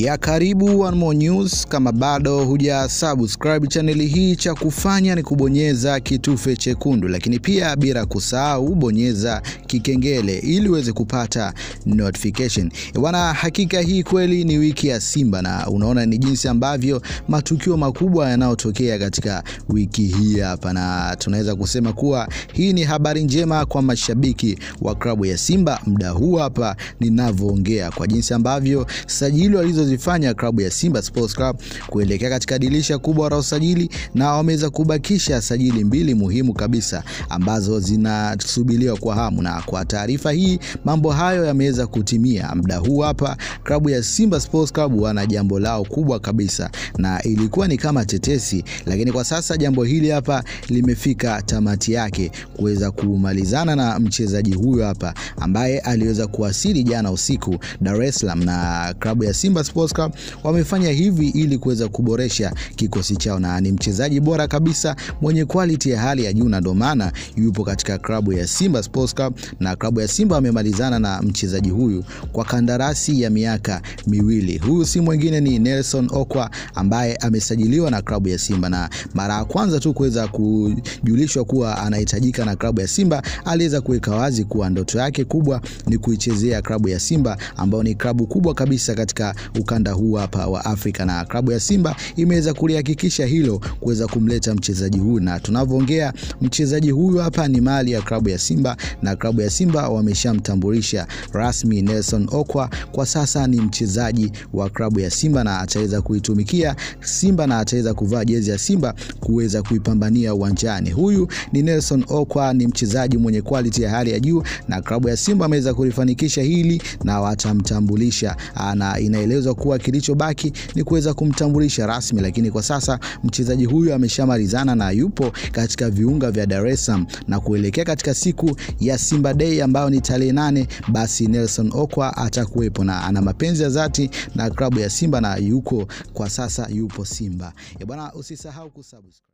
ya karibu One More News. Kama bado huja subscribe chaneli hii, cha kufanya ni kubonyeza kitufe chekundu, lakini pia bila kusahau bonyeza kikengele ili uweze kupata notification. Bwana, hakika hii kweli ni wiki ya Simba na unaona ni jinsi ambavyo matukio makubwa yanayotokea katika wiki hii hapa, na tunaweza kusema kuwa hii ni habari njema kwa mashabiki wa klabu ya Simba muda huu hapa ninavyoongea, kwa jinsi ambavyo sajili walizo alizozifanya klabu ya Simba Sports Club kuelekea katika dirisha kubwa la usajili, na wameweza kubakisha sajili mbili muhimu kabisa ambazo zinasubiriwa kwa hamu, na kwa taarifa hii mambo hayo yameweza kutimia. Muda huu hapa klabu ya Simba Sports Club wana jambo lao kubwa kabisa, na ilikuwa ni kama tetesi, lakini kwa sasa jambo hili hapa limefika tamati yake kuweza kumalizana na mchezaji huyo hapa ambaye aliweza kuwasili jana usiku Dar es Salaam na klabu ya Simba Sports Sports Club wamefanya hivi ili kuweza kuboresha kikosi chao, na ni mchezaji bora kabisa mwenye quality ya hali ya juu, na ndio maana yupo katika klabu ya Simba Sports Club, na klabu ya Simba wamemalizana na mchezaji huyu kwa kandarasi ya miaka miwili. Huyu si mwingine ni Nelson Okwa ambaye amesajiliwa na klabu ya Simba, na mara ya kwanza tu kuweza kujulishwa kuwa anahitajika na klabu ya Simba, aliweza kuweka wazi kuwa ndoto yake kubwa ni kuichezea klabu ya Simba ambayo ni klabu kubwa kabisa katika ukanda huu hapa wa Afrika, na klabu ya Simba imeweza kulihakikisha hilo kuweza kumleta mchezaji huyu, na tunavyoongea mchezaji huyu hapa ni mali ya klabu ya Simba, na klabu ya Simba wameshamtambulisha rasmi Nelson Okwa, kwa sasa ni mchezaji wa klabu ya Simba na ataweza kuitumikia Simba na ataweza kuvaa jezi ya Simba kuweza kuipambania uwanjani. Huyu ni Nelson Okwa, ni mchezaji mwenye quality ya hali ya juu na klabu ya Simba ameweza kulifanikisha hili na watamtambulisha, na inaelezwa kuwa kilichobaki ni kuweza kumtambulisha rasmi, lakini kwa sasa mchezaji huyo ameshamalizana na yupo katika viunga vya Dar es Salaam na kuelekea katika siku ya Simba Day ambayo ni tarehe nane, basi Nelson Okwa atakuwepo na ana mapenzi ya dhati na klabu ya Simba na yuko kwa sasa yupo Simba. Ya eh, bwana, usisahau kusubscribe